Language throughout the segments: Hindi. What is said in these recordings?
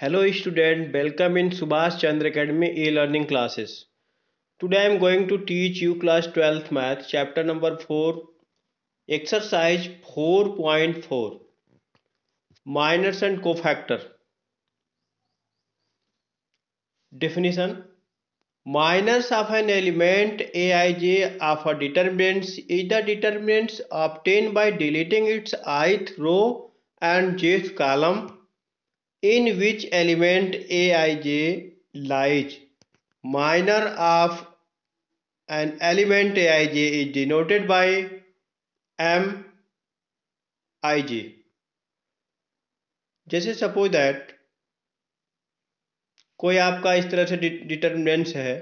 Hello student welcome in Subhash Chandra academy a learning classes today I am going to teach you class twelfth math chapter number four exercise four point four minors and cofactor definition minors of an element a i j of a determinants is the determinants obtained by deleting its ith row and jth column in which element Aij lies. Minor of an element Aij is denoted by Mij. जैसे सपोज दैट कोई आपका इस तरह से डिटर्मिनेंट्स है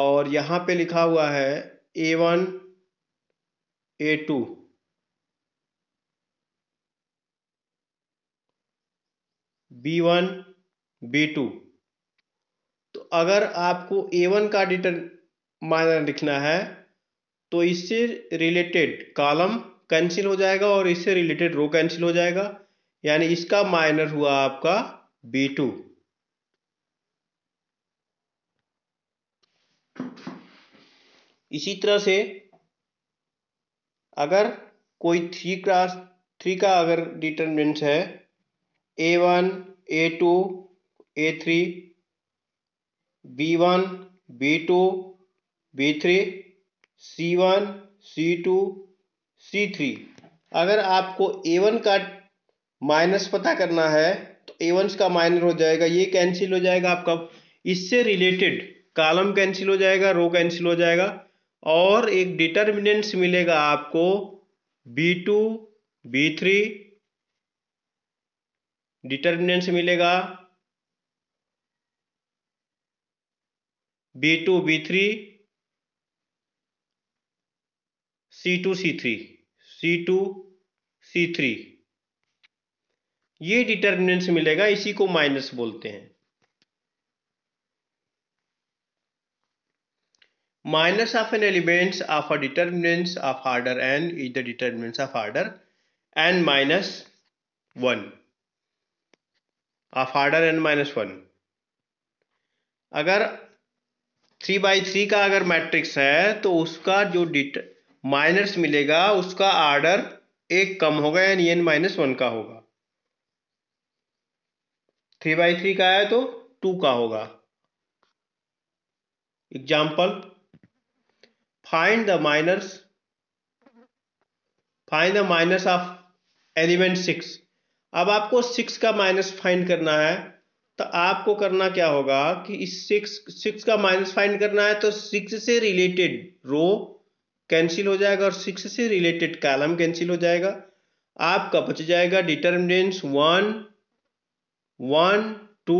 और यहाँ पे लिखा हुआ है a one a two b one b two तो अगर आपको ए वन का डिटरमाइनर लिखना है तो इससे रिलेटेड कॉलम कैंसिल हो जाएगा और इससे रिलेटेड रो कैंसिल हो जाएगा यानी इसका माइनर हुआ आपका बी टू इसी तरह से अगर कोई थ्री क्रास थ्री का अगर डिटर्मेंट्स है a one a two a three b one b two b three c one c two c three अगर आपको ए वन का माइनस पता करना है तो ए वन का माइनस हो जाएगा ये कैंसिल हो जाएगा आपका इससे रिलेटेड कॉलम कैंसिल हो जाएगा रो कैंसिल हो जाएगा और एक डिटर्मिनेंट्स मिलेगा आपको b two b three determinants मिलेगा b two b three c two c three c two c three ये डिटर्मिनेंट्स मिलेगा इसी को माइनस बोलते हैं minors of an elements of a determinants of order n is the determinants of order N minus one ऑफ आर्डर एन माइनस वन अगर थ्री बाई थ्री का अगर मैट्रिक्स है तो उसका जो डिट माइनस मिलेगा उसका आर्डर एक कम होगा यानी एन माइनस वन का होगा थ्री बाई थ्री का है तो टू का होगा example find the minors find the minus of element six अब आपको सिक्स का माइनस फाइंड करना है तो आपको करना क्या होगा कि इस सिक्स सिक्स का माइनस फाइंड करना है तो सिक्स से रिलेटेड रो कैंसिल हो जाएगा और सिक्स से रिलेटेड कॉलम कैंसिल हो जाएगा आपका बच जाएगा determinants one one two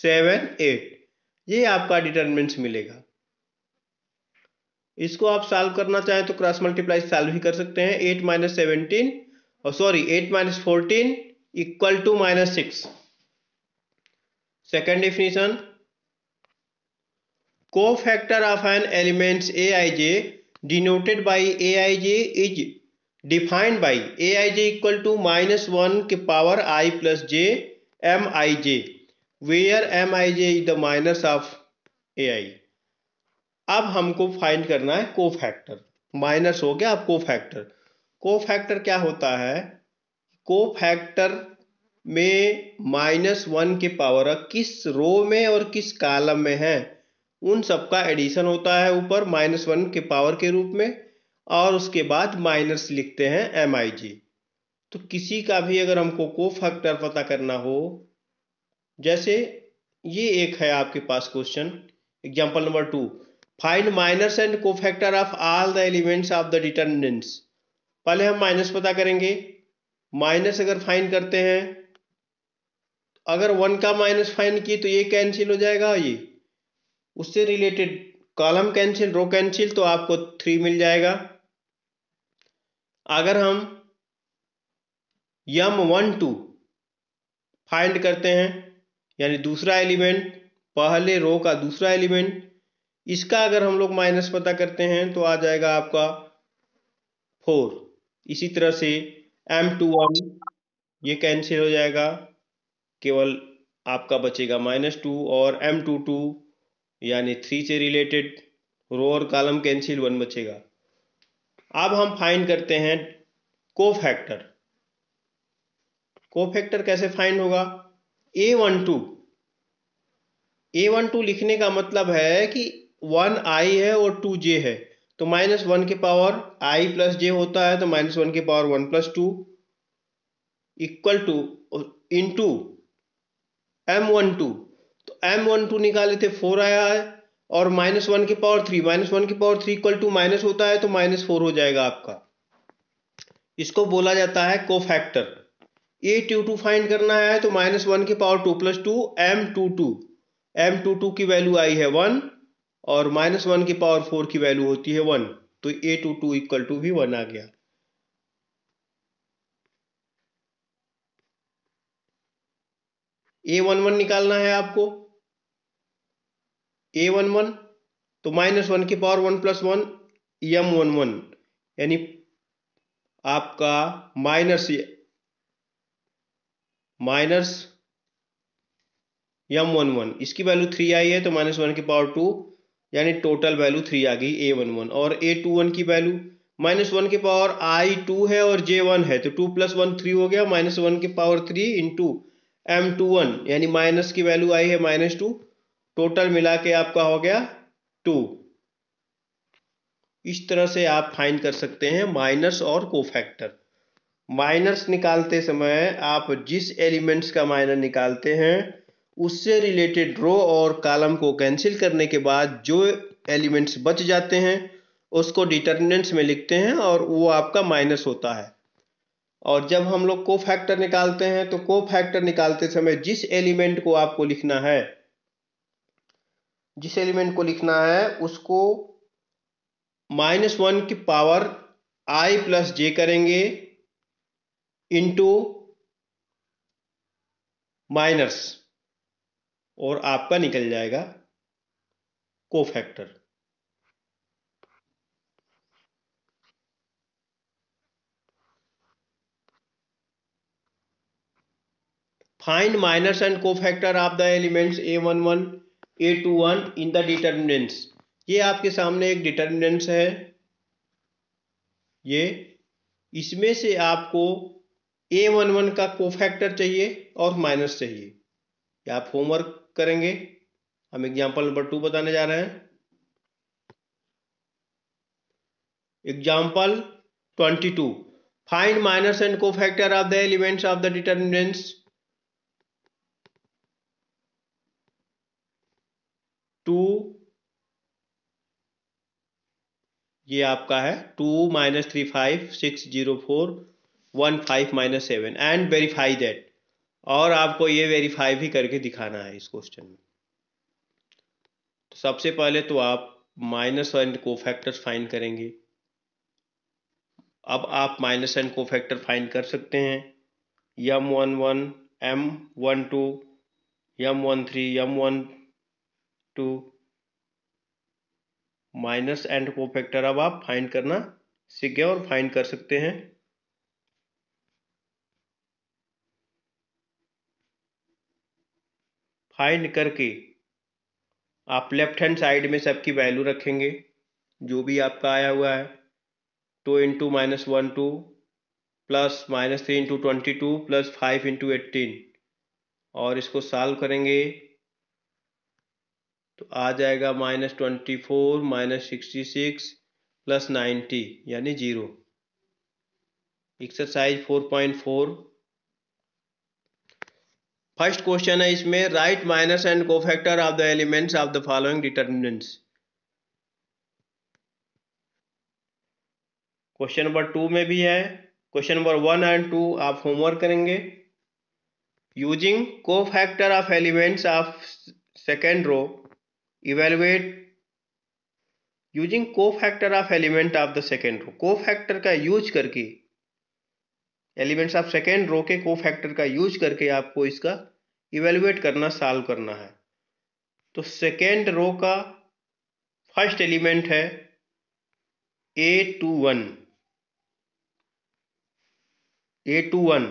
seven eight ये आपका डिटर्मिनेंट्स मिलेगा इसको आप सॉल्व करना चाहें तो क्रॉस मल्टीप्लाई सॉल्व भी कर सकते हैं एट माइनस सेवनटीन और sorry eight minus fourteen equal to minus six second definition cofactor of an element a i j denoted by a i j is defined by a i j equal to minus one के power i plus j m i j where m i j is the minus of a i अब हमको फाइंड करना है को फैक्टर माइनस हो गया आप को फैक्टर कोफैक्टर क्या होता है कोफैक्टर में माइनस वन के पावर किस रो में और किस कालम में है उन सबका एडिशन होता है ऊपर माइनस वन के पावर के रूप में और उसके बाद माइनस लिखते हैं एम आई जी तो किसी का भी अगर हमको को फैक्टर पता करना हो जैसे ये एक है आपके पास question example number two find minors and cofactor of all the elements of the determinants पहले हम माइनस पता करेंगे माइनस अगर फाइन करते हैं अगर वन का माइनस फाइन की तो ये कैंसिल हो जाएगा ये उससे related column cancel row cancel तो आपको थ्री मिल जाएगा अगर हम यम वन टू फाइंड करते हैं यानी दूसरा एलिमेंट पहले रो का दूसरा एलिमेंट इसका अगर हम लोग माइनस पता करते हैं तो आ जाएगा आपका फोर इसी तरह से एम टू वन ये कैंसिल हो जाएगा केवल आपका बचेगा माइनस टू और एम टू टू यानी थ्री से रिलेटेड रो और कॉलम कैंसिल वन बचेगा अब हम फाइंड करते हैं को फैक्टर को फैक्टर कैसे फाइंड होगा a one two a one two लिखने का मतलब है कि वन आई है और टू जे है तो माइनस वन के पावर आई प्लस जे होता है तो माइनस वन के power one plus two equal to into m one two तो एम वन टू निकाले थे फोर आया है और माइनस वन के पावर थ्री माइनस वन के power three equal to minus होता है तो माइनस फोर हो जाएगा आपका इसको बोला जाता है cofactor a two two find करना है तो माइनस वन के power two plus two m two two m two two की वैल्यू आई है वन और माइनस वन की पावर फोर की वैल्यू होती है वन तो a two two equal to भी वन आ गया ए वन वन निकालना है आपको ए वन वन तो माइनस वन की power one plus one m one one यानी आपका minus minus m one one इसकी वैल्यू थ्री आई है तो माइनस वन की पावर टू यानी टोटल वैल्यू थ्री आ गई ए वन वन और ए टू वन की वैल्यू माइनस वन के पावर आई टू है और जे वन है तो टू प्लस वन थ्री हो गया माइनस वन के power three into m two one यानी माइनस की वैल्यू आई है माइनस टू टोटल मिला के आपका हो गया टू इस तरह से आप फाइंड कर सकते हैं माइनस और कोफैक्टर माइनस निकालते समय आप जिस एलिमेंट्स का माइनर निकालते हैं उससे रिलेटेड रो और कॉलम को कैंसिल करने के बाद जो एलिमेंट्स बच जाते हैं उसको डिटर्मिनेंट्स में लिखते हैं और वो आपका माइनस होता है और जब हम लोग को फैक्टर निकालते हैं तो को फैक्टर निकालते समय जिस एलिमेंट को आपको लिखना है जिस एलिमेंट को लिखना है उसको माइनस वन की पावर आई प्लस जे करेंगे इंटू माइनस और आपका निकल जाएगा cofactor find minors and cofactor of the elements a one one a two one in the determinants ये आपके सामने एक डिटर्मिनेंट्स है ये इसमें से आपको ए वन वन का कोफैक्टर चाहिए और माइनस चाहिए आप होमवर्क करेंगे हम एग्जाम्पल नंबर टू बताने जा रहे हैं example twenty two find minors and cofactor of the elements of the determinants two ये आपका है two minus three five six zero four one five minus seven and verify that और आपको ये वेरीफाई भी करके दिखाना है इस क्वेश्चन में तो सबसे पहले तो आप minors and cofactors find करेंगे अब आप minors and cofactor find कर सकते हैं m one one m one two m one three m one two minors and cofactor अब आप फाइंड करना सीखे और फाइंड कर सकते हैं फाइंड करके आप लेफ्ट हैंड साइड में सबकी वैल्यू रखेंगे जो भी आपका आया हुआ है two into minus one two plus minus three into twenty two plus five into eighteen और इसको सॉल्व करेंगे तो आ जाएगा minus twenty four minus sixty six plus ninety यानी zero exercise four point four first question है इसमें right minors and cofactor of the elements of the following determinants question number two में भी है question number one and two आप होमवर्क करेंगे using cofactor of elements of second row evaluate using cofactor of element of the second row cofactor का यूज करके एलिमेंट्स आप सेकेंड रो के को फैक्टर का यूज करके आपको इसका इवेलुएट करना सॉल्व करना है तो सेकेंड रो का फर्स्ट एलिमेंट है a two one a two one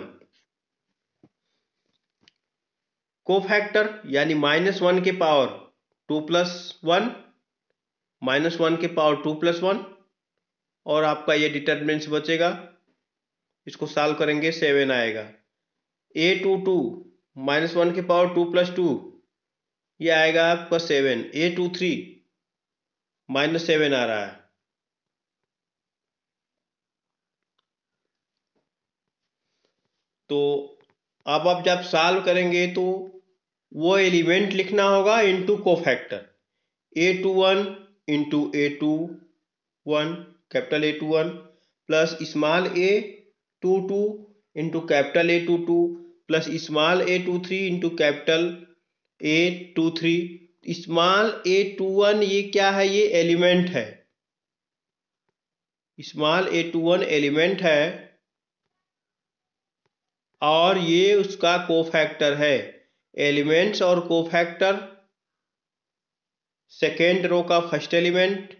cofactor यानी माइनस वन के power two plus one minus one के पावर टू प्लस वन और आपका ये डिटर्मिनेंट्स बचेगा इसको सॉल्व करेंगे सेवन आएगा a two two minus one के पावर टू प्लस टू ये आएगा आपका seven a two three minus seven आ रहा है तो अब आप जब सॉल्व करेंगे तो वो एलिमेंट लिखना होगा into cofactor a two one into a two one capital a two one plus small a two two into capital a two two plus small a two three into capital a two three small a two one ये क्या है ये एलिमेंट है small a two one element है और ये उसका कोफैक्टर है एलिमेंट्स और कोफैक्टर सेकेंड रो का first element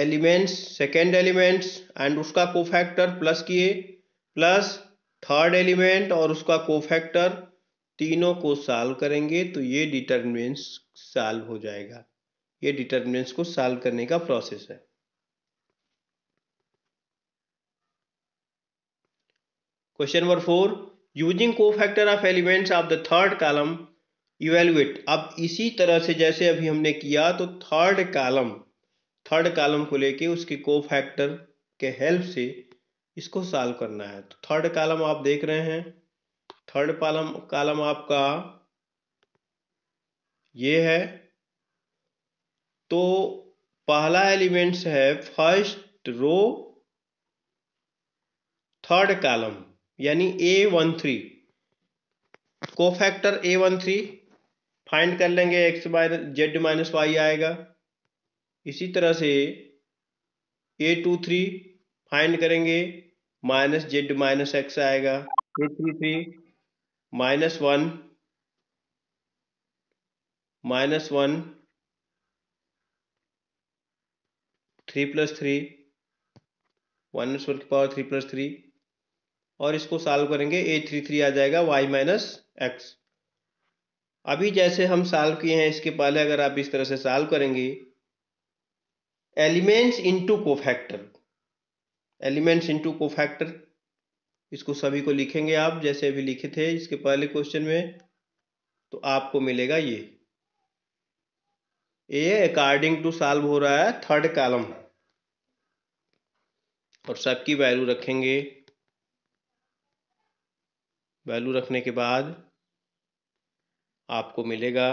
elements second elements and उसका कोफैक्टर प्लस किए प्लस थर्ड एलिमेंट और उसका कोफैक्टर तीनों को सॉल्व करेंगे तो ये डिटर्मिनेंट्स सॉल्व हो जाएगा ये डिटर्मिनेंट्स को सॉल्व करने का प्रोसेस है question number four using cofactor of elements of the third column evaluate अब इसी तरह से जैसे अभी हमने किया तो थर्ड कॉलम थर्ड कॉलम को लेके उसके को फैक्टर के हेल्प से इसको सॉल्व करना है तो थर्ड कॉलम आप देख रहे हैं थर्ड कॉलम कॉलम आपका ये है तो पहला एलिमेंट्स है फर्स्ट रो थर्ड कॉलम यानी a one three cofactor a one three find कर लेंगे x minus z minus y आएगा इसी तरह से ए टू थ्री फाइंड करेंगे माइनस जेड माइनस एक्स आएगा a three three minus one minus one three plus three one स्वर की पावर थ्री प्लस थ्री और इसको सॉल्व करेंगे ए थ्री थ्री आ जाएगा वाई माइनस एक्स अभी जैसे हम सॉल्व किए हैं इसके पहले अगर आप इस तरह से सॉल्व करेंगे elements into cofactor elements into cofactor इसको सभी को लिखेंगे आप जैसे अभी लिखे थे इसके पहले क्वेश्चन में तो आपको मिलेगा ये ए अकॉर्डिंग टू सॉल्व हो रहा है थर्ड कॉलम और सबकी वैल्यू रखेंगे वैल्यू रखने के बाद आपको मिलेगा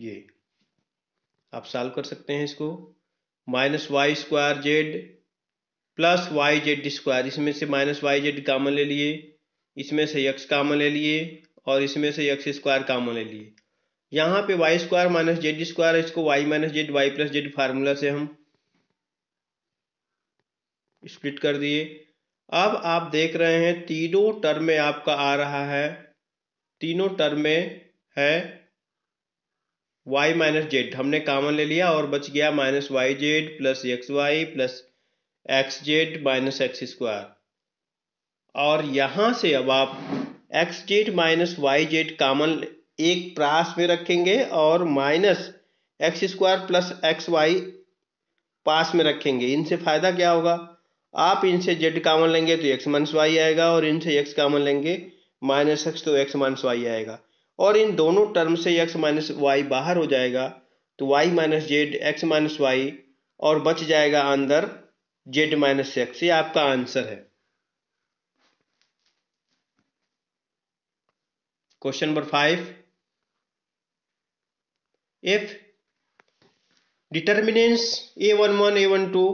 ये आप सॉल्व कर सकते हैं इसको minus y square z plus y z square इसमें से माइनस वाई जेड कामन ले लिए इसमें से यक्स कामन ले लिए और इसमें से यक्स स्क्वायर कामन ले लिए यहाँ पे y square minus z square इसको y minus z y plus z formula से हम स्प्लिट कर दिए अब आप देख रहे हैं तीनों टर्म में आपका आ रहा है तीनों टर्म में है वाई माइनस जेड हमने कॉमन ले लिया और बच गया minus y z plus x y plus x z minus x square और यहाँ से अब आप x z minus y z common एक प्रास में रखेंगे और minus x square plus x y पास में रखेंगे इनसे फ़ायदा क्या होगा आप इनसे जेड कामन लेंगे तो एक्स माइनस वाई आएगा और इनसे एक्स कामन लेंगे माइनस एक्स तो एक्स माइनस वाई आएगा और इन दोनों टर्म से एक्स माइनस वाई बाहर हो जाएगा तो y minus z x minus y और बच जाएगा अंदर जेड माइनस एक्स ये आपका आंसर है question number five if determinants a one one a one two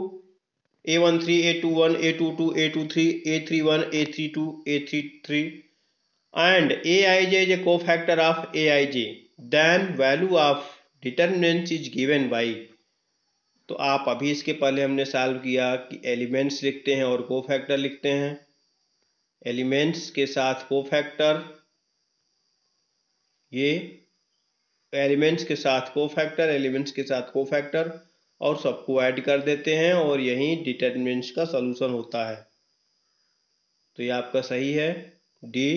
a one three a two one a two two a two three a three one a three two a three three and aij is a cofactor of aij then value of determinants is given by तो आप अभी इसके पहले हमने सॉल्व किया कि एलिमेंट्स लिखते हैं और को फैक्टर लिखते हैं एलिमेंट्स के साथ को फैक्टर ये एलिमेंट्स के साथ को फैक्टर एलिमेंट्स के साथ को फैक्टर और सबको ऐड कर देते हैं और यही डिटर्मिनेंट्स का सोल्यूशन होता है तो ये आपका सही है डी